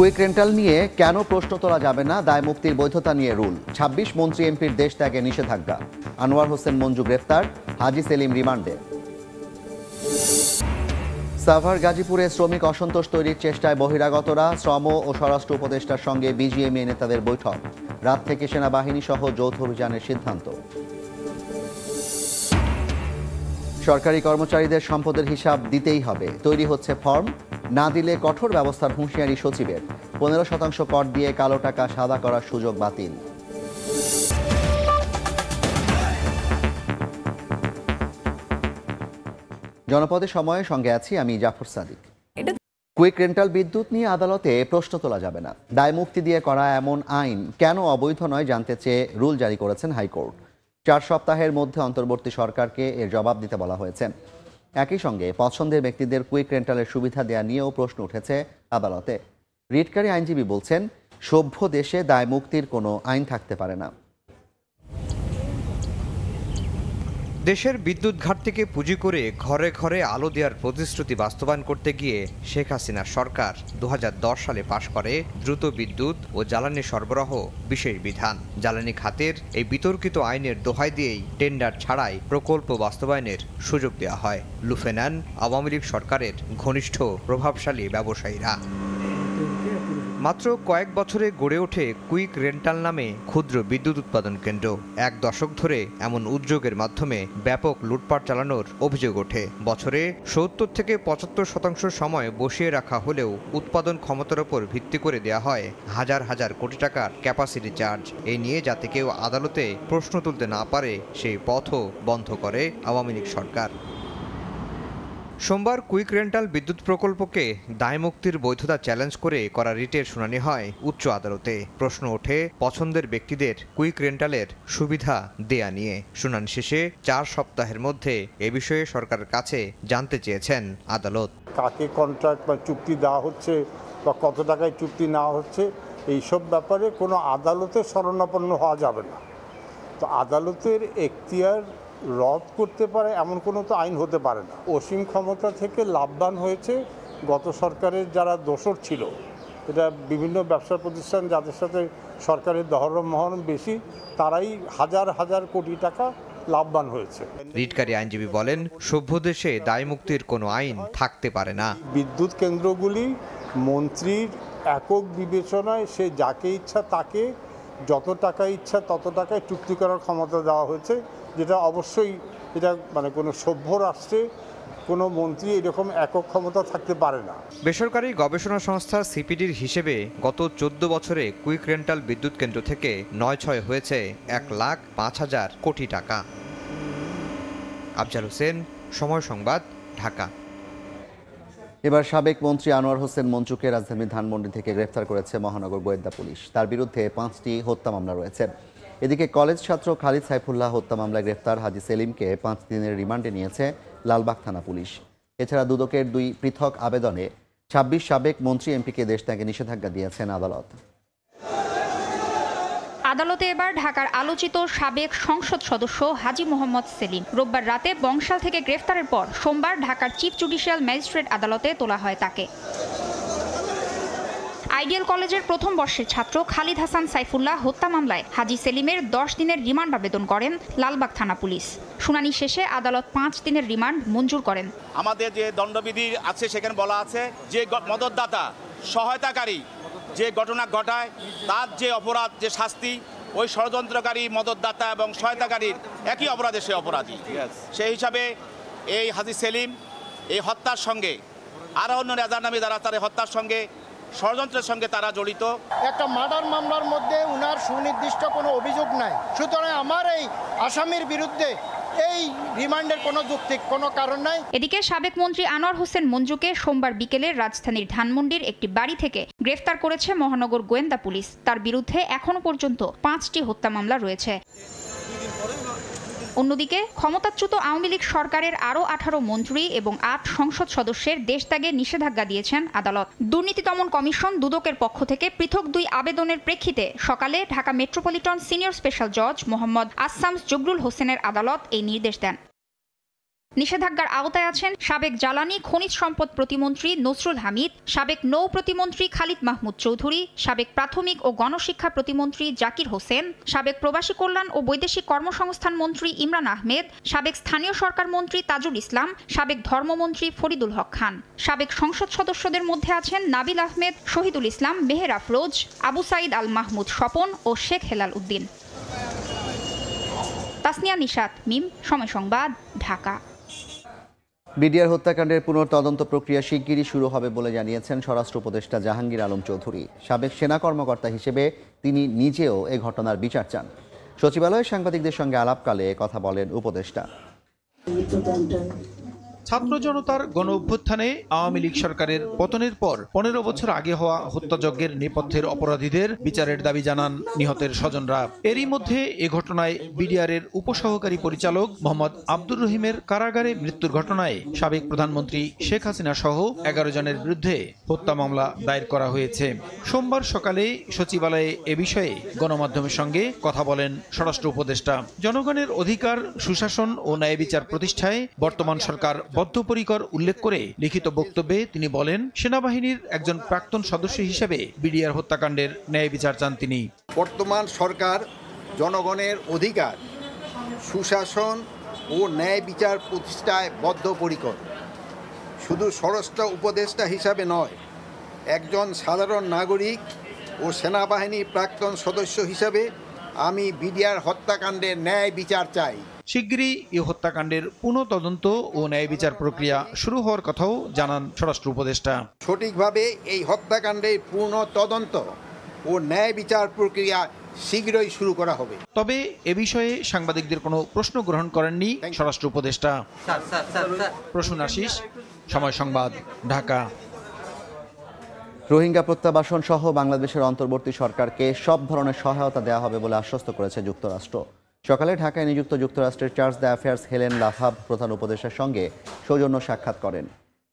Quick rental নিয়ে কেন প্রশ্ন তোলা যাবে না দায় মুক্তির বৈধতা নিয়ে রুল ২৬ মন্ত্রী এমপির দেশ ত্যাগে নিষেধাজ্ঞা আনোয়ার হোসেন মঞ্জু গ্রেফতার হাজি সেলিম রিমান্ডে সাভার গাজীপুরে শ্রমিক অসন্তোষ তৈরির চেষ্টায় বহিরাগতরা শ্রম ও স্বরাষ্ট্র উপদেষ্টার সঙ্গে বিজিএমএ নেতাদের বৈঠক রাত থেকে সেনাবাহিনী সহ যৌথ অভিযানের সিদ্ধান্ত সরকারি কর্মচারীদের সম্পদের হিসাব দিতেই হবে তৈরি হচ্ছে ফর্ম না দিলে কঠোর ব্যবস্থার হুঁশিয়ারি সচিবের পনেরো শতাংশ কর দিয়ে কালো টাকা সাদা করার সুযোগ বাতিল জনপদে সময়ে সঙ্গে আছি আমি জাফর সাদিক কুইক রেন্টাল বিদ্যুৎ নিয়ে আদালতে প্রশ্ন তোলা যাবে না দায় মুক্তি দিয়ে করা এমন আইন কেন অবৈধ নয় জানতে চেয়ে রুল জারি করেছেন হাইকোর্ট চার সপ্তাহের মধ্যে অন্তর্বর্তী সরকারকে এর জবাব দিতে বলা হয়েছে একই সঙ্গে পছন্দের ব্যক্তিদের কুইক রেন্টালের সুবিধা দেয়া নিয়েও প্রশ্ন উঠেছে আদালতে রিটকারী আইনজীবী বলছেন সভ্য দেশে দায় মুক্তির কোনো আইন থাকতে পারে না দেশের বিদ্যুৎ ঘাটতিকে পুঁজি করে ঘরে ঘরে আলো দেওয়ার প্রতিশ্রুতি বাস্তবায়ন করতে গিয়ে শেখ হাসিনা সরকার দু সালে পাশ করে দ্রুত বিদ্যুৎ ও জ্বালানি সরবরাহ বিশেষ বিধান জ্বালানি খাতের এই বিতর্কিত আইনের দোহাই দিয়েই টেন্ডার ছাড়াই প্রকল্প বাস্তবায়নের সুযোগ দেওয়া হয় লুফেনান আওয়ামী লীগ সরকারের ঘনিষ্ঠ প্রভাবশালী ব্যবসায়ীরা মাত্র কয়েক বছরে গড়ে ওঠে কুইক রেন্টাল নামে ক্ষুদ্র বিদ্যুৎ উৎপাদন কেন্দ্র এক দশক ধরে এমন উদ্যোগের মাধ্যমে ব্যাপক লুটপাট চালানোর অভিযোগ ওঠে বছরে সত্তর থেকে পঁচাত্তর শতাংশ সময় বসিয়ে রাখা হলেও উৎপাদন ক্ষমতার ওপর ভিত্তি করে দেয়া হয় হাজার হাজার কোটি টাকার ক্যাপাসিটি চার্জ এ নিয়ে যাতে কেউ আদালতে প্রশ্ন তুলতে না পারে সেই পথও বন্ধ করে আওয়ামী লীগ সরকার সোমবার কুইক রেন্টাল বিদ্যুৎ প্রকল্পকে দায়মুক্তির বৈধতা চ্যালেঞ্জ করে করা রিটের শুনানি হয় উচ্চ আদালতে প্রশ্ন ওঠে পছন্দের ব্যক্তিদের কুইক রেন্টালের সুবিধা দেয়া নিয়ে শুনানি শেষে চার সপ্তাহের মধ্যে এ বিষয়ে সরকারের কাছে জানতে চেয়েছেন আদালত কাকে কন্ট্রাক্ট বা চুক্তি দেওয়া হচ্ছে বা কত টাকায় চুক্তি নেওয়া হচ্ছে এইসব ব্যাপারে কোনো আদালতে শরণাপন্ন হওয়া যাবে না তো আদালতের এখতিয়ার রদ করতে পারে এমন কোনো তো আইন হতে পারে না অসীম ক্ষমতা থেকে লাভবান হয়েছে গত সরকারের যারা দোষর ছিল এটা বিভিন্ন ব্যবসা প্রতিষ্ঠান যাদের সাথে সরকারের দহরম মহরম বেশি তারাই হাজার হাজার কোটি টাকা লাভবান হয়েছে রিটকারী আইনজীবী বলেন সভ্য দেশে দায়মুক্তির কোনো আইন থাকতে পারে না বিদ্যুৎ কেন্দ্রগুলি মন্ত্রীর একক বিবেচনায় সে যাকে ইচ্ছা তাকে যত টাকা ইচ্ছা তত টাকায় চুক্তি করার ক্ষমতা দেওয়া হয়েছে যেটা অবশ্যই এটা মানে কোনো সভ্য রাষ্ট্রে কোনো মন্ত্রী এরকম একক ক্ষমতা থাকতে পারে না বেসরকারি গবেষণা সংস্থা সিপিডির হিসেবে গত চোদ্দ বছরে কুইক রেন্টাল বিদ্যুৎ কেন্দ্র থেকে নয় ছয় হয়েছে এক লাখ পাঁচ হাজার কোটি টাকা আফজাল হোসেন সময় সংবাদ ঢাকা এবার সাবেক মন্ত্রী আনোয়ার হোসেন মঞ্চুকে রাজধানী ধানমন্ডি থেকে গ্রেফতার করেছে মহানগর গোয়েন্দা পুলিশ তার বিরুদ্ধে পাঁচটি হত্যা মামলা রয়েছে এদিকে কলেজ ছাত্র খালিদ সাইফুল্লাহ হত্যা মামলায় গ্রেফতার হাজি সেলিমকে পাঁচ দিনের রিমান্ডে নিয়েছে লালবাগ থানা পুলিশ এছাড়া দুদকের দুই পৃথক আবেদনে ছাব্বিশ সাবেক মন্ত্রী এমপিকে দেশ ত্যাগে নিষেধাজ্ঞা দিয়েছেন আদালত আদালতে এবার ঢাকার আলোচিত সাবেক সংসদ সদস্য হাজি মোহাম্মদ সেলিম রোববার রাতে বংশাল থেকে গ্রেফতারের পর সোমবার ঢাকার চিফ জুডিশিয়াল ম্যাজিস্ট্রেট আদালতে তোলা হয় তাকে আইডিয়াল কলেজের প্রথম বর্ষের ছাত্র খালিদ হাসান সাইফুল্লাহ হত্যা মামলায় হাজি সেলিমের দশ দিনের রিমান্ড আবেদন করেন লালবাগ থানা পুলিশ শুনানি শেষে আদালত পাঁচ দিনের রিমান্ড মঞ্জুর করেন আমাদের যে দণ্ডবিধি আছে সেখানে বলা আছে যে মদতদাতা সহায়তাকারী যে ঘটনা ঘটায় তার যে অপরাধ যে শাস্তি ওই ষড়যন্ত্রকারী মদতদাতা এবং সহায়তাকারীর একই অপরাধে সে অপরাধী সেই হিসাবে এই হাজি সেলিম এই হত্যার সঙ্গে আরও অন্য রাজার নামে যারা তার হত্যার সঙ্গে ষড়যন্ত্রের সঙ্গে তারা জড়িত একটা মার্ডার মামলার মধ্যে উনার সুনির্দিষ্ট কোনো অভিযোগ নাই সুতরাং আমার এই আসামির বিরুদ্ধে এই রিমান্ডের কোনো যুক্তিক কোনো কারণ নাই এদিকে সাবেক মন্ত্রী আনোয়ার হোসেন মঞ্জুকে সোমবার বিকেলে রাজধানীর ধানমন্ডির একটি বাড়ি থেকে গ্রেফতার করেছে মহানগর গোয়েন্দা পুলিশ তার বিরুদ্ধে এখনো পর্যন্ত পাঁচটি হত্যা মামলা রয়েছে অন্যদিকে ক্ষমতাচ্যুত আওয়ামী লীগ সরকারের আরও আঠারো মন্ত্রী এবং আট সংসদ সদস্যের দেশত্যাগে নিষেধাজ্ঞা দিয়েছেন আদালত দুর্নীতি দমন কমিশন দুদকের পক্ষ থেকে পৃথক দুই আবেদনের প্রেক্ষিতে সকালে ঢাকা মেট্রোপলিটন সিনিয়র স্পেশাল জজ মোহাম্মদ আসসামস জগরুল হোসেনের আদালত এই নির্দেশ দেন নিষেধাজ্ঞার আওতায় আছেন সাবেক জ্বালানি খনিজ সম্পদ প্রতিমন্ত্রী নসরুল হামিদ সাবেক নৌ প্রতিমন্ত্রী খালিদ মাহমুদ চৌধুরী সাবেক প্রাথমিক ও গণশিক্ষা প্রতিমন্ত্রী জাকির হোসেন সাবেক প্রবাসী কল্যাণ ও বৈদেশিক কর্মসংস্থান মন্ত্রী ইমরান আহমেদ সাবেক স্থানীয় সরকার মন্ত্রী তাজুল ইসলাম সাবেক ধর্মমন্ত্রী ফরিদুল হক খান সাবেক সংসদ সদস্যদের মধ্যে আছেন নাবিল আহমেদ শহীদুল ইসলাম মেহের আফরোজ আবু সাইদ আল মাহমুদ স্বপন ও শেখ হেলাল উদ্দিন তাসনিয়া নিশাত মিম সময় সংবাদ ঢাকা বিডিআর হত্যাকাণ্ডের পুনর্তদন্ত প্রক্রিয়া শিগগিরই শুরু হবে বলে জানিয়েছেন স্বরাষ্ট্র উপদেষ্টা জাহাঙ্গীর আলম চৌধুরী সাবেক সেনা কর্মকর্তা হিসেবে তিনি নিজেও এ ঘটনার বিচার চান সচিবালয়ে সাংবাদিকদের সঙ্গে আলাপকালে কথা বলেন উপদেষ্টা ছাত্র জনতার গণ অভ্যুত্থানে আওয়ামী লীগ সরকারের পতনের পর পনেরো বছর আগে হওয়া হত্যাযজ্ঞের নেপথ্যের অপরাধীদের বিচারের দাবি জানান নিহতের স্বজনরা এরই মধ্যে এ ঘটনায় বিডিআরের উপসহকারী পরিচালক মোহাম্মদ আব্দুর রহিমের কারাগারে মৃত্যুর ঘটনায় সাবেক প্রধানমন্ত্রী শেখ হাসিনা সহ এগারো জনের বিরুদ্ধে হত্যা মামলা দায়ের করা হয়েছে সোমবার সকালে সচিবালয়ে এ বিষয়ে গণমাধ্যমের সঙ্গে কথা বলেন স্বরাষ্ট্র উপদেষ্টা জনগণের অধিকার সুশাসন ও ন্যায় বিচার প্রতিষ্ঠায় বর্তমান সরকার বদ্ধপরিকর উল্লেখ করে লিখিত বক্তব্যে তিনি বলেন সেনাবাহিনীর একজন প্রাক্তন সদস্য হিসেবে বিডিআর হত্যাকাণ্ডের ন্যায় বিচার চান তিনি বর্তমান সরকার জনগণের অধিকার সুশাসন ও ন্যায় বিচার প্রতিষ্ঠায় বদ্ধপরিকর শুধু ষড়ষ্ট উপদেষ্টা হিসাবে নয় একজন সাধারণ নাগরিক ও সেনাবাহিনী প্রাক্তন সদস্য হিসাবে আমি বিডিআর হত্যাকাণ্ডের ন্যায় বিচার চাই শিগগিরই এই হত্যাকাণ্ডের পুনঃ তদন্ত ও ন্যায় বিচার প্রক্রিয়া শুরু হওয়ার কথাও জানান স্বরাষ্ট্র উপদেষ্টা সঠিকভাবে এই হত্যাকাণ্ডের পূর্ণ তদন্ত ও ন্যায় বিচার প্রক্রিয়া শীঘ্রই শুরু করা হবে তবে এ বিষয়ে সাংবাদিকদের কোনো প্রশ্ন গ্রহণ করেননি স্বরাষ্ট্র উপদেষ্টা প্রশ্ন আশিস সময় সংবাদ ঢাকা রোহিঙ্গা প্রত্যাবাসন সহ বাংলাদেশের অন্তর্বর্তী সরকারকে সব ধরনের সহায়তা দেওয়া হবে বলে আশ্বস্ত করেছে যুক্তরাষ্ট্র সকালে ঢাকায় নিযুক্ত যুক্তরাষ্ট্রের charge de affaires Helen LaFave প্রধান উপদেষ্টার সঙ্গে সৌজন্য সাক্ষাৎ করেন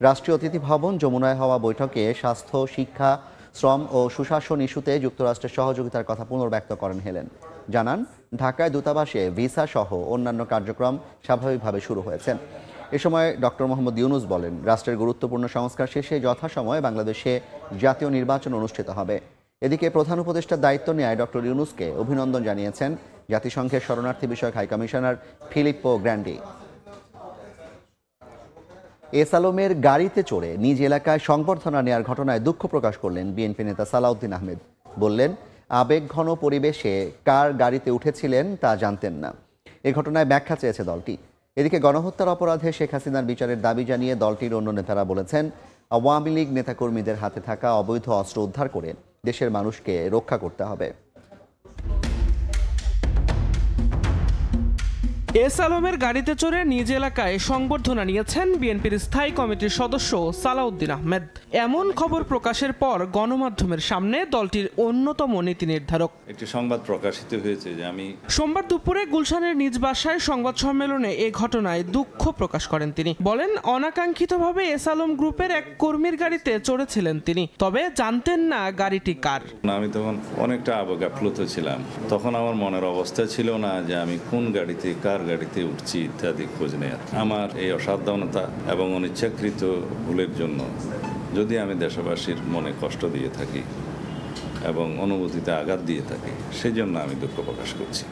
রাষ্ট্রীয় অতিথি ভবন যমুনায় হওয়া বৈঠকে স্বাস্থ্য শিক্ষা শ্রম ও সুশাসন ইস্যুতে যুক্তরাষ্ট্রের সহযোগিতার কথা পুনর্ব্যক্ত করেন হেলেন জানান ঢাকায় দূতাবাসে ভিসা সহ অন্যান্য কার্যক্রম স্বাভাবিকভাবে শুরু হয়েছে এ সময় ডক্টর মোহাম্মদ ইউনুস বলেন রাষ্ট্রের গুরুত্বপূর্ণ সংস্কার শেষে যথাসময়ে বাংলাদেশে জাতীয় নির্বাচন অনুষ্ঠিত হবে এদিকে প্রধান উপদেষ্টার দায়িত্ব নেয় ডক্টর ইউনুসকে অভিনন্দন জানিয়েছেন জাতিসংঘের শরণার্থী বিষয়ক হাইকমিশনার ফিলিপ্পো গ্র্যান্ডি এস আলমের গাড়িতে চড়ে নিজ এলাকায় সংবর্ধনা নেয়ার ঘটনায় দুঃখ প্রকাশ করলেন বিএনপি নেতা সালাউদ্দিন আহমেদ বললেন আবেগঘন পরিবেশে কার গাড়িতে উঠেছিলেন তা জানতেন না এ ঘটনায় ব্যাখ্যা চেয়েছে দলটি এদিকে গণহত্যার অপরাধে শেখ হাসিনার বিচারের দাবি জানিয়ে দলটির অন্য নেতারা বলেছেন আওয়ামী লীগ নেতাকর্মীদের হাতে থাকা অবৈধ অস্ত্র উদ্ধার করে দেশের মানুষকে রক্ষা করতে হবে এস আলমের গাড়িতে চড়ে নিজ এলাকায় সংবর্ধনা নিয়েছেন বিএনপির স্থায়ী কমিটির সদস্য সালাউদ্দিন আহমেদ এমন খবর প্রকাশের পর গণমাধ্যমের সামনে দলটির অন্যতম নীতি নির্ধারক একটি সংবাদ প্রকাশিত হয়েছে যে আমি সোমবার দুপুরে গুলশানের নিজ বাসায় সংবাদ সম্মেলনে এ ঘটনায় দুঃখ প্রকাশ করেন তিনি বলেন অনাকাঙ্ক্ষিতভাবে এস আলম গ্রুপের এক কর্মীর গাড়িতে চড়েছিলেন তিনি তবে জানতেন না গাড়িটি কার আমি তখন অনেকটা আবেগাপ্লুত ছিলাম তখন আমার মনের অবস্থা ছিল না যে আমি কোন গাড়িতে কার গাড়িতে উঠছি ইত্যাদি খোঁজ নেয়ার আমার এই অসাবধানতা এবং অনিচ্ছাকৃত ভুলের জন্য যদি আমি দেশবাসীর মনে কষ্ট দিয়ে থাকি এবং অনুভূতিতে আঘাত দিয়ে থাকি সেজন্য আমি দুঃখ প্রকাশ করছি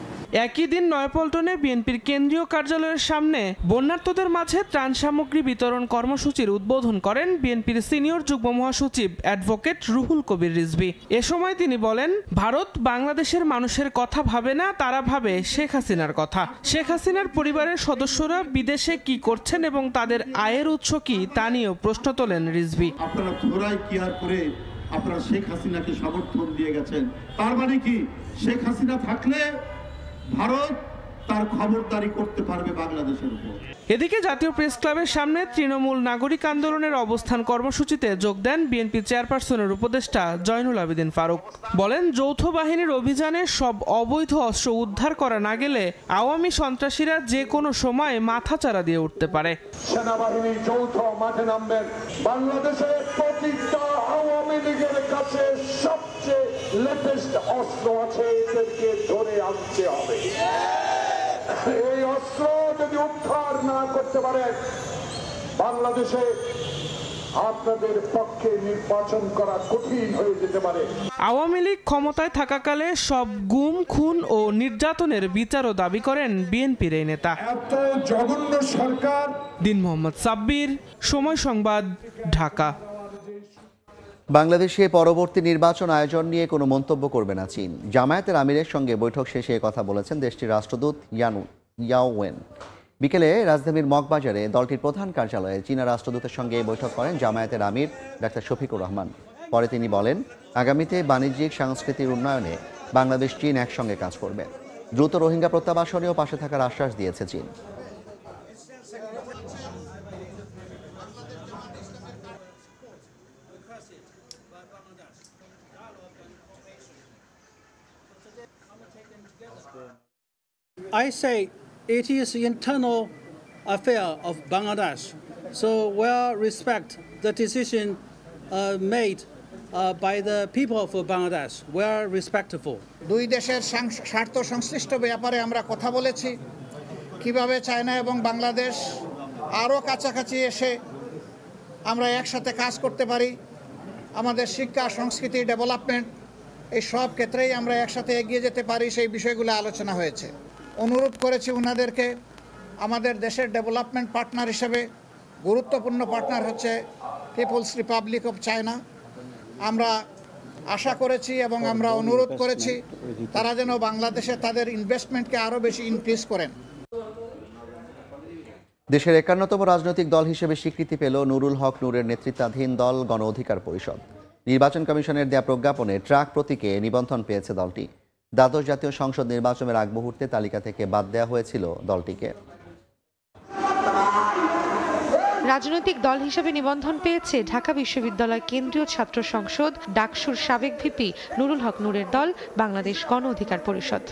একই দিন নয়পল্টনে বিএনপির কেন্দ্রীয় কার্যালয়ের সামনে বন্যার্থদের মাঝে ত্রাণ সামগ্রী বিতরণ কর্মসূচির উদ্বোধন করেন বিএনপির সিনিয়র যুগ্ম মহাসচিব অ্যাডভোকেট রুহুল কবির রিজবি এ সময় তিনি বলেন ভারত বাংলাদেশের মানুষের কথা ভাবে না তারা ভাবে শেখ হাসিনার কথা শেখ হাসিনার পরিবারের সদস্যরা বিদেশে কি করছেন এবং তাদের আয়ের উৎস কি তা নিয়েও প্রশ্ন তোলেন রিজবি আপনারা শেখ হাসিনাকে সমর্থন দিয়ে গেছেন তার মানে কি শেখ হাসিনা থাকলে 바로 তার খবরদারি করতে পারবে বাংলাদেশের উপর এদিকে জাতীয় প্রেস ক্লাবের সামনে তৃণমূল নাগরিক আন্দোলনের অবস্থান কর্মসূচিতে যোগ দেন বিএনপি চেয়ারপারসনের উপদেষ্টা জয়নুল আবেদিন ফারুক বলেন যৌথ বাহিনীর অভিযানে সব অবৈধ অস্ত্র উদ্ধার করা না গেলে আওয়ামী সন্ত্রাসীরা যে কোনো সময় মাথা চারা দিয়ে উঠতে পারে যৌথ মাঠে বাংলাদেশের প্রতিটা আওয়ামী লীগের কাছে সবচেয়ে লেটেস্ট অস্ত্র আছে এদেরকে ধরে আনতে হবে এই অস্ত্র যদি উদ্ধার না করতে পারে বাংলাদেশে আপনাদের পক্ষে নির্বাচন করা কঠিন হয়ে যেতে পারে আওয়ামী লীগ ক্ষমতায় থাকাকালে সব গুম খুন ও নির্যাতনের বিচারও দাবি করেন বিএনপির এই নেতা এত জঘন্য সরকার দিন মোহাম্মদ সাব্বির সময় সংবাদ ঢাকা বাংলাদেশে পরবর্তী নির্বাচন আয়োজন নিয়ে কোনো মন্তব্য করবে না চীন জামায়াতের আমিরের সঙ্গে বৈঠক শেষে কথা বলেছেন দেশটির রাষ্ট্রদূত ইয়ানু ইয়াওয়েন বিকেলে রাজধানীর মগবাজারে দলটির প্রধান কার্যালয়ে চীনা রাষ্ট্রদূতের সঙ্গে বৈঠক করেন জামায়াতের আমির ডাক্তার শফিকুর রহমান পরে তিনি বলেন আগামীতে বাণিজ্যিক সাংস্কৃতিক উন্নয়নে বাংলাদেশ চীন একসঙ্গে কাজ করবে দ্রুত রোহিঙ্গা প্রত্যাবাসনেও পাশে থাকার আশ্বাস দিয়েছে চীন I say it is internal affair of Bangladesh. So we'll respect the decision uh, made uh, by the people of Bangladesh. We're respectful. দুই দেশের স্বার্থ সংশ্লিষ্ট ব্যাপারে আমরা কথা বলেছি কিভাবে চায়না এবং বাংলাদেশ আরও কাছাকাছি এসে আমরা একসাথে কাজ করতে পারি আমাদের শিক্ষা সংস্কৃতি ডেভেলপমেন্ট এই সব ক্ষেত্রেই আমরা একসাথে এগিয়ে যেতে পারি সেই বিষয়গুলো আলোচনা হয়েছে অনুরোধ করেছি ওনাদেরকে আমাদের দেশের ডেভেলপমেন্ট পার্টনার হিসেবে গুরুত্বপূর্ণ পার্টনার হচ্ছে পিপলস রিপাবলিক অফ চায়না আমরা আশা করেছি এবং আমরা অনুরোধ করেছি তারা যেন বাংলাদেশে তাদের ইনভেস্টমেন্টকে আরও বেশি ইনক্রিজ করেন দেশের একান্নতম রাজনৈতিক দল হিসেবে স্বীকৃতি পেল নুরুল হক নূরের নেতৃত্বাধীন দল গণ অধিকার পরিষদ নির্বাচন কমিশনের দেয়া প্রজ্ঞাপনে ট্রাক প্রতীকে নিবন্ধন পেয়েছে দলটি দ্বাদশ জাতীয় সংসদ নির্বাচনের আগ মুহূর্তে তালিকা থেকে বাদ দেওয়া হয়েছিল দলটিকে রাজনৈতিক দল হিসেবে নিবন্ধন পেয়েছে ঢাকা বিশ্ববিদ্যালয় কেন্দ্রীয় ছাত্র সংসদ ডাকসুর সাবেক ভিপি নুরুল হক নুরের দল বাংলাদেশ গণ অধিকার পরিষদ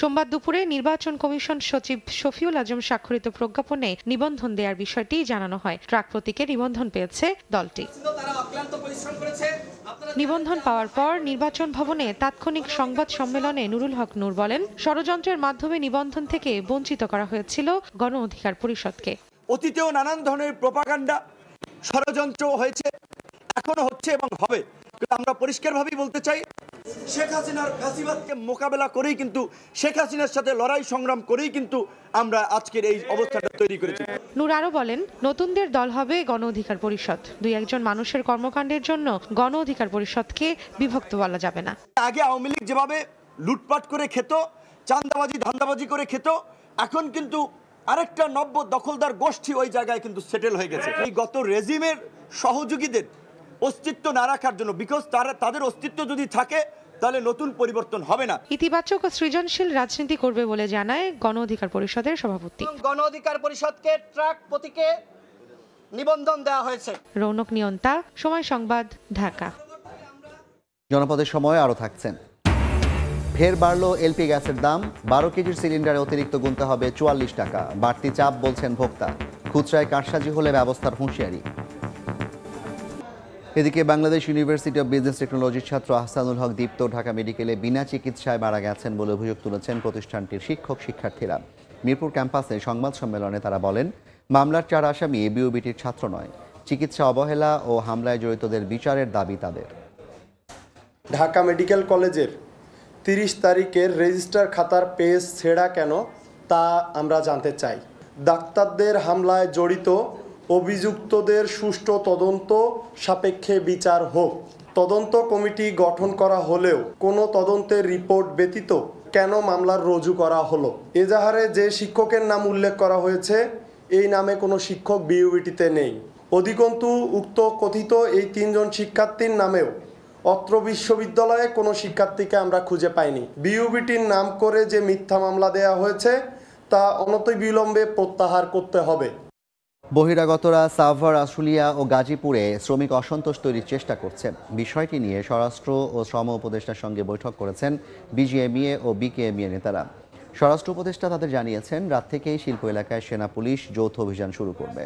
সোমবার দুপুরে নির্বাচন কমিশন সচিব শফিউল আজম স্বাক্ষরিত প্রজ্ঞাপনে নিবন্ধন দেওয়ার বিষয়টি জানানো হয় ট্রাক প্রতীকে নিবন্ধন পেয়েছে দলটি নিবন্ধন পাওয়ার পর নির্বাচন ভবনে তাৎক্ষণিক সংবাদ সম্মেলনে নুরুল হক নূর বলেন ষড়যন্ত্রের মাধ্যমে নিবন্ধন থেকে বঞ্চিত করা হয়েছিল গণ অধিকার পরিষদকে অতীতেও নানান ধরনের প্রপাকাণ্ডা ষড়যন্ত্র হয়েছে এখনো হচ্ছে এবং হবে আমরা পরিষ্কারভাবেই বলতে চাই শেখ হাসিনার ফাঁসিবাদকে মোকাবেলা করেই কিন্তু শেখ হাসিনার সাথে লড়াই সংগ্রাম করেই কিন্তু আমরা আজকের এই অবস্থাটা তৈরি করেছি নূর আরও বলেন নতুনদের দল হবে গণ অধিকার পরিষদ দুই একজন মানুষের কর্মকাণ্ডের জন্য গণ অধিকার পরিষদকে বিভক্ত বলা যাবে না আগে আওয়ামী লীগ যেভাবে লুটপাট করে খেত চান্দাবাজি ধান্দাবাজি করে খেত এখন কিন্তু আরেকটা নব্য দখলদার গোষ্ঠী ওই জায়গায় কিন্তু সেটেল হয়ে গেছে এই গত রেজিমের সহযোগীদের অস্তিত্ব না রাখার জন্য বিকজ তারা তাদের অস্তিত্ব যদি থাকে তাহলে নতুন পরিবর্তন হবে না ইতিবাচক ও সৃজনশীল রাজনীতি করবে বলে জানায় গণ অধিকার পরিষদের সভাপতি গণ অধিকার পরিষদকে ট্রাক প্রতীকে নিবন্ধন দেওয়া হয়েছে রৌনক নিয়ন্তা সময় সংবাদ ঢাকা জনপদের সময় আরো থাকছেন ফের বাড়ল এলপি গ্যাসের দাম বারো কেজির সিলিন্ডারে অতিরিক্ত গুনতে হবে চুয়াল্লিশ টাকা বাড়তি চাপ বলছেন ভোক্তা খুচরায় কারসাজি হলে ব্যবস্থার হুঁশিয়ারি এদিকে বাংলাদেশ ইউনিভার্সিটি অফ বিজনেস টেকনোলজির ছাত্র আহসানুল হক দীপ্ত ঢাকা মেডিকেলে বিনা চিকিৎসায় মারা গেছেন বলে অভিযোগ তুলেছেন প্রতিষ্ঠানটির শিক্ষক শিক্ষার্থীরা মিরপুর ক্যাম্পাসে সংবাদ সম্মেলনে তারা বলেন মামলার চার আসামি এবিওবিটির ছাত্র নয় চিকিৎসা অবহেলা ও হামলায় জড়িতদের বিচারের দাবি তাদের ঢাকা মেডিকেল কলেজের তিরিশ তারিখের রেজিস্টার খাতার পেজ ছেড়া কেন তা আমরা জানতে চাই ডাক্তারদের হামলায় জড়িত অভিযুক্তদের সুষ্ঠু তদন্ত সাপেক্ষে বিচার হোক তদন্ত কমিটি গঠন করা হলেও কোনো তদন্তের রিপোর্ট ব্যতীত কেন মামলার রুজু করা হলো এজাহারে যে শিক্ষকের নাম উল্লেখ করা হয়েছে এই নামে কোনো শিক্ষক বিইউবিটিতে নেই অধিকন্তু উক্ত কথিত এই তিনজন শিক্ষার্থীর নামেও অত্র বিশ্ববিদ্যালয়ে কোনো শিক্ষার্থীকে আমরা খুঁজে পাইনি বিইউবিটির নাম করে যে মিথ্যা মামলা দেয়া হয়েছে তা অনতই বিলম্বে প্রত্যাহার করতে হবে বহিরাগতরা সাভার আশুলিয়া ও গাজীপুরে শ্রমিক অসন্তোষ তৈরির চেষ্টা করছে বিষয়টি নিয়ে স্বরাষ্ট্র ও শ্রম উপদেষ্টার সঙ্গে বৈঠক করেছেন বিজিএমইএ ও বিকেএমইএ নেতারা স্বরাষ্ট্র উপদেষ্টা তাদের জানিয়েছেন রাত থেকেই শিল্প এলাকায় সেনা পুলিশ যৌথ অভিযান শুরু করবে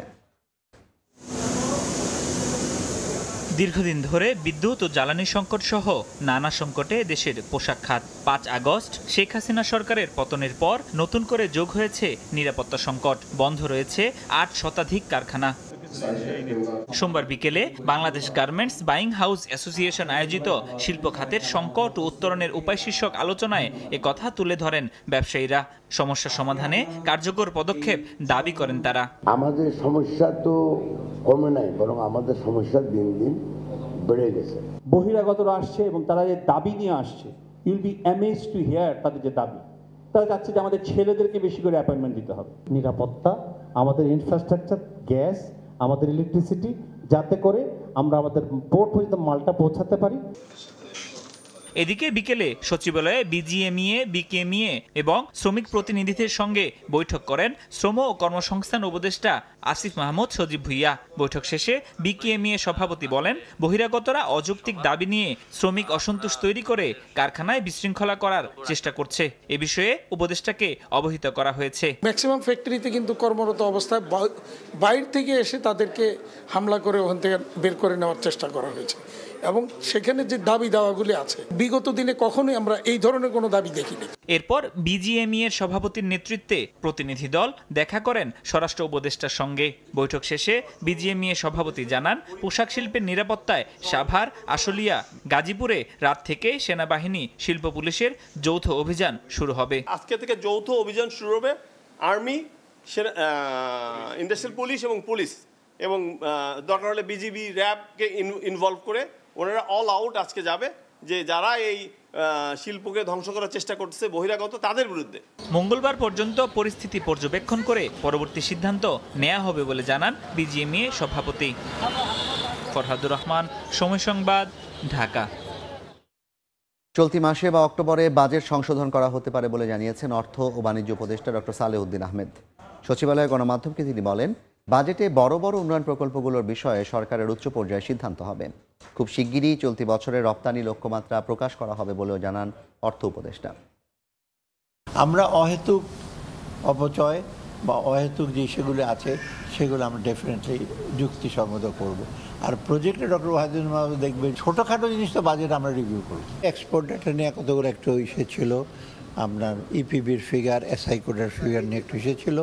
দীর্ঘদিন ধরে বিদ্যুৎ ও জ্বালানি সংকট সহ নানা সংকটে দেশের পোশাক খাত পাঁচ আগস্ট শেখ হাসিনা সরকারের পতনের পর নতুন করে যোগ হয়েছে নিরাপত্তা সংকট বন্ধ রয়েছে আট শতাধিক কারখানা সোমবার বিকেলে Bangladesh garments buying house association আয়োজিত শিল্প খাতের সংকট ও উত্তরণের উপায় শীর্ষক আলোচনায় এ কথা তুলে ধরেন ব্যবসায়ীরা সমস্যা সমাধানে কার্যকর পদক্ষেপ দাবি করেন তারা আমাদের সমস্যা তো কমে নাই বরং আমাদের সমস্যা দিন দিন বেড়ে গেছে বহিরাগতরা আসছে এবং তারা যে দাবি নিয়ে আসছে you'll be amazed to hear তাদের যে দাবি তারা চাচ্ছে যে আমাদের ছেলেদেরকে বেশি করে অ্যাপয়েন্টমেন্ট দিতে হবে নিরাপত্তা আমাদের ইনফ্রাস্ট্রাকচার গ্যাস আমাদের ইলেকট্রিসিটি যাতে করে আমরা আমাদের পোর্ট পর্যন্ত মালটা পৌঁছাতে পারি এদিকে বিকেলে সচিবালয়ে বিজিএমইএ বিকেএমইএ এবং শ্রমিক প্রতিনিধিদের সঙ্গে বৈঠক করেন শ্রম ও কর্মসংস্থান উপদেষ্টা আসিফ মাহমুদ সজীব ভুইয়া বৈঠক শেষে বিকেএমইএ সভাপতি বলেন বহিরাগতরা অযৌক্তিক দাবি নিয়ে শ্রমিক অসন্তোষ তৈরি করে কারখানায় বিশৃঙ্খলা করার চেষ্টা করছে এ বিষয়ে উপদেষ্টাকে অবহিত করা হয়েছে ম্যাক্সিমাম ফ্যাক্টরিতে কিন্তু কর্মরত অবস্থায় বাইরে থেকে এসে তাদেরকে হামলা করে ওখান থেকে বের করে নেওয়ার চেষ্টা করা হয়েছে এবং সেখানে যে দাবি দাওয়াগুলি আছে বিগত দিনে কখনোই আমরা এই ধরনের কোনো দাবি দেখিনি এরপর বিজিএমই এর সভাপতির নেতৃত্বে প্রতিনিধি দল দেখা করেন স্বরাষ্ট্র উপদেষ্টার সঙ্গে বৈঠক শেষে বিজিএমই এর সভাপতি জানান পোশাক শিল্পের নিরাপত্তায় সাভার আশুলিয়া গাজীপুরে রাত থেকে সেনাবাহিনী শিল্প পুলিশের যৌথ অভিযান শুরু হবে আজকে থেকে যৌথ অভিযান শুরু হবে আর্মি ইন্ডাস্ট্রিয়াল পুলিশ এবং পুলিশ এবং দরকার হলে বিজিবি র্যাবকে ইনভলভ করে ওনারা অল আউট আজকে যাবে যে যারা এই শিল্পকে ধ্বংস করার চেষ্টা করছে বহিরাগত তাদের বিরুদ্ধে মঙ্গলবার পর্যন্ত পরিস্থিতি পর্যবেক্ষণ করে পরবর্তী সিদ্ধান্ত নেওয়া হবে বলে জানান বিজিএমইএ সভাপতি ফরহাদুর রহমান সময় সংবাদ ঢাকা চলতি মাসে বা অক্টোবরে বাজেট সংশোধন করা হতে পারে বলে জানিয়েছেন অর্থ ও বাণিজ্য উপদেষ্টা ডক্টর উদ্দিন আহমেদ সচিবালয়ে গণমাধ্যমকে তিনি বলেন বাজেটে বড় বড় উন্নয়ন প্রকল্পগুলোর বিষয়ে সরকারের উচ্চ পর্যায়ে সিদ্ধান্ত হবে খুব শিগগিরই চলতি বছরে রপ্তানি লক্ষ্যমাত্রা প্রকাশ করা হবে বলেও জানান অর্থ উপদেষ্টা আমরা অহেতুক অপচয় বা অহেতুক যে সেগুলো আছে সেগুলো আমরা ডেফিনেটলি যুক্তিসম্মত করব। আর প্রজেক্টে ডক্টর ওয়াহিদুল মাহমুদ দেখবেন ছোটোখাটো জিনিস তো বাজেট আমরা রিভিউ করব এক্সপোর্ট ডাটা নিয়ে কতগুলো একটু ইসে ছিল আপনার ইপিবির ফিগার এসআই কোডার ফিগার নিয়ে একটু ইসে ছিল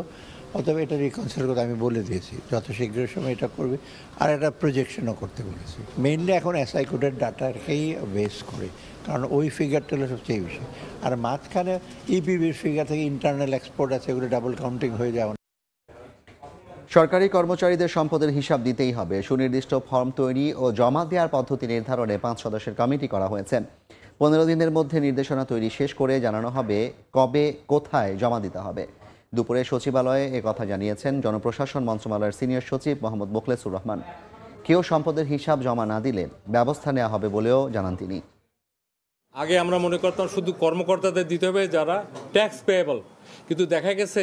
অথবা এটা রিকনসিল করতে আমি বলে দিয়েছি যত শীঘ্র সময় এটা করবে আর একটা প্রজেকশনও করতে বলেছি মেইনলি এখন এসআই কোডের ডাটাকেই বেস করে কারণ ওই ফিগারটা হলো সবচেয়ে বেশি আর মাঝখানে ইপিবির e ফিগার থেকে ইন্টারনাল এক্সপোর্ট আছে এগুলো ডাবল কাউন্টিং হয়ে যাওয়া সরকারি কর্মচারীদের সম্পদের হিসাব দিতেই হবে সুনির্দিষ্ট ফর্ম তৈরি ও জমা দেওয়ার পদ্ধতি নির্ধারণে পাঁচ সদস্যের কমিটি করা হয়েছে পনেরো দিনের মধ্যে নির্দেশনা তৈরি শেষ করে জানানো হবে কবে কোথায় জমা দিতে হবে দুপুরে সচিবালয়ে এ কথা জানিয়েছেন জনপ্রশাসন মন্ত্রণালয়ের সিনিয়র সচিব মোহাম্মদ মোখলেসুর রহমান কেউ সম্পদের হিসাব জমা না দিলে ব্যবস্থা নেওয়া হবে বলেও জানান তিনি আগে আমরা মনে করতাম শুধু কর্মকর্তাদের দিতে হবে যারা ট্যাক্স পেয়েবল কিন্তু দেখা গেছে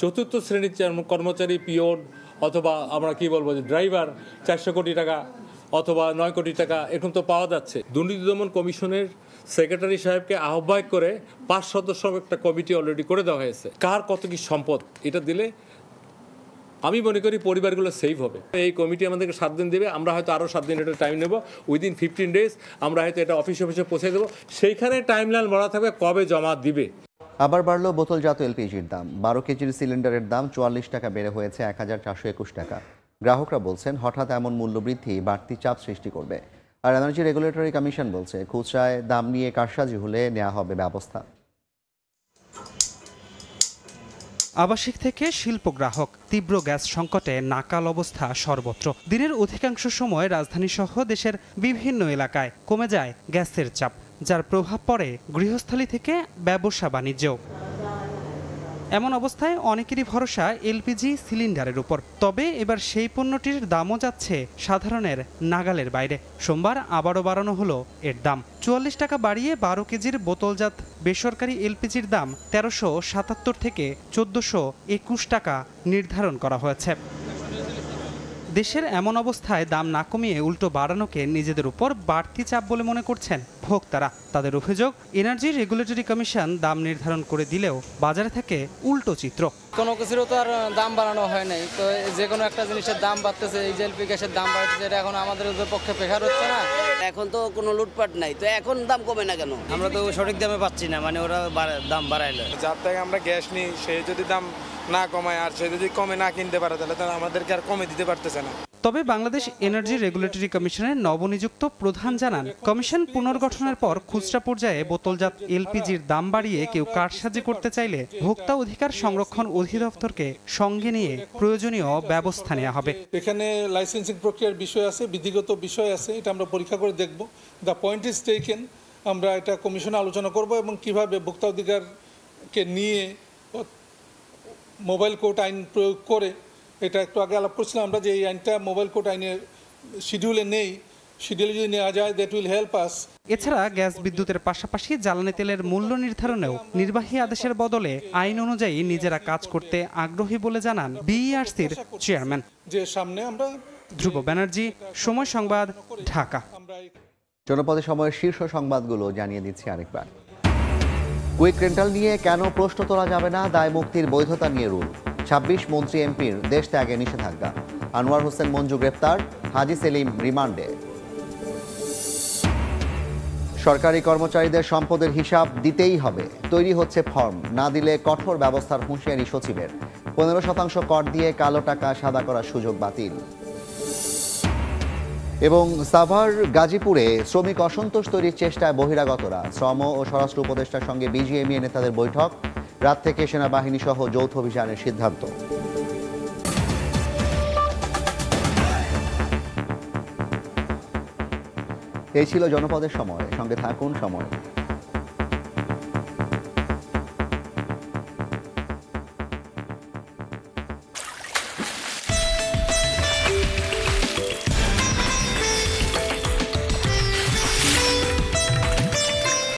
চতুর্থ শ্রেণীর কর্মচারী পিওন অথবা আমরা কি বলবো যে ড্রাইভার চারশো কোটি টাকা অথবা নয় কোটি টাকা এরকম তো পাওয়া যাচ্ছে দুর্নীতি দমন কমিশনের সেক্রেটারি সাহেবকে আহ্বায়ক করে পাঁচ সদস্য একটা কমিটি অলরেডি করে দেওয়া হয়েছে কার কত কি সম্পদ এটা দিলে আমি মনে করি পরিবারগুলো সেভ হবে এই কমিটি আমাদেরকে সাত দিন দেবে আমরা হয়তো আরও সাত দিন এটা টাইম নেব উইদিন ফিফটিন ডেজ আমরা হয়তো এটা অফিস অফিসে পৌঁছে দেবো সেইখানে টাইম লাইন বলা থাকবে কবে জমা দিবে আবার বাড়ল বোতলজাত এলপিজির দাম বারো কেজির সিলিন্ডারের দাম চুয়াল্লিশ টাকা বেড়ে হয়েছে এক হাজার চারশো একুশ টাকা গ্রাহকরা বলছেন হঠাৎ এমন মূল্যবৃদ্ধি বাড়তি চাপ সৃষ্টি করবে আর এনার্জি রেগুলেটরি কমিশন বলছে খুচরায় দাম নিয়ে কারসাজি হলে নেওয়া হবে ব্যবস্থা আবাসিক থেকে শিল্প গ্রাহক তীব্র গ্যাস সংকটে নাকাল অবস্থা সর্বত্র দিনের অধিকাংশ সময় রাজধানী সহ দেশের বিভিন্ন এলাকায় কমে যায় গ্যাসের চাপ যার প্রভাব পড়ে গৃহস্থলী থেকে ব্যবসা বাণিজ্যেও এমন অবস্থায় অনেকেরই ভরসা এলপিজি সিলিন্ডারের উপর তবে এবার সেই পণ্যটির দামও যাচ্ছে সাধারণের নাগালের বাইরে সোমবার আবারও বাড়ানো হলো এর দাম চুয়াল্লিশ টাকা বাড়িয়ে বারো কেজির বোতলজাত বেসরকারি এলপিজির দাম তেরোশো সাতাত্তর থেকে চোদ্দোশো একুশ টাকা নির্ধারণ করা হয়েছে দেশের এমন অবস্থায় দাম না কমিয়ে উল্টো বাড়ানোকে নিজেদের উপর বাড়তি চাপ বলে মনে করছেন ভোক্তারা তাদের অভিযোগ এনার্জি রেগুলেটরি কমিশন দাম নির্ধারণ করে দিলেও বাজারে থাকে উল্টো চিত্র কোনো কিছুরও তো আর দাম বাড়ানো হয় নাই তো যে কোনো একটা জিনিসের দাম বাড়তেছে ইজেলপি গ্যাসের দাম বাড়তেছে এটা এখন আমাদের পক্ষে প্রেশার হচ্ছে না এখন তো কোনো লুটপাট নাই তো এখন দাম কমে না কেন আমরা তো সঠিক দামে পাচ্ছি না মানে ওরা দাম বাড়াইলো যার থেকে আমরা গ্যাস নিই সেই যদি দাম না কমায় আর সে যদি কমে না কিনতে পারে তাহলে তাহলে আমাদেরকে আর কমে দিতে পারতেছে না তবে বাংলাদেশ এনার্জি রেগুলেটরি কমিশনের নবনিযুক্ত প্রধান জানান কমিশন পুনর্গঠনের পর খুচরা পর্যায়ে বোতলজাত এলপিজির দাম বাড়িয়ে কেউ কারসাজি করতে চাইলে ভোক্তা অধিকার সংরক্ষণ অধিদপ্তরকে সঙ্গে নিয়ে প্রয়োজনীয় ব্যবস্থা নেওয়া হবে এখানে লাইসেন্সিং প্রক্রিয়ার বিষয় আছে বিধিগত বিষয় আছে এটা আমরা পরীক্ষা করে দেখব দ্য পয়েন্ট ইজ টেকেন আমরা এটা কমিশনে আলোচনা করব এবং কিভাবে ভোক্তা অধিকারকে নিয়ে মোবাইল কোর্ট আইন প্রয়োগ করে এটা একটু আগে আলাপ করছিলাম আমরা যে এই আইনটা মোবাইল কোর্ট আইনের শিডিউলে নেই শিডিউলে যদি নেওয়া যায় দ্যাট উইল হেল্প আস এছাড়া গ্যাস বিদ্যুতের পাশাপাশি জ্বালানি তেলের মূল্য নির্ধারণেও নির্বাহী আদেশের বদলে আইন অনুযায়ী নিজেরা কাজ করতে আগ্রহী বলে জানান বিইআরসির চেয়ারম্যান যে সামনে আমরা ধ্রুব ব্যানার্জি সময় সংবাদ ঢাকা জনপদের সময়ের শীর্ষ সংবাদগুলো জানিয়ে দিচ্ছি আরেকবার কুইক রেন্টাল নিয়ে কেন প্রশ্ন তোলা যাবে না দায় মুক্তির বৈধতা নিয়ে রুল ছাব্বিশ মন্ত্রী এমপির দেশ ত্যাগে নিষেধাজ্ঞা আনোয়ার হোসেন মঞ্জু গ্রেপ্তার হাজি সেলিম রিমান্ডে সরকারি কর্মচারীদের সম্পদের হিসাব দিতেই হবে তৈরি হচ্ছে ফর্ম না দিলে কঠোর ব্যবস্থার হুঁশিয়ারি সচিবের পনেরো শতাংশ কর দিয়ে কালো টাকা সাদা করার সুযোগ বাতিল এবং সাভার গাজীপুরে শ্রমিক অসন্তোষ তৈরির চেষ্টায় বহিরাগতরা শ্রম ও স্বরাষ্ট্র উপদেষ্টার সঙ্গে বিজিএমইএ নেতাদের বৈঠক রাত থেকে সেনাবাহিনী সহ যৌথ অভিযানের সিদ্ধান্ত এই ছিল জনপদের সময় সঙ্গে থাকুন সময়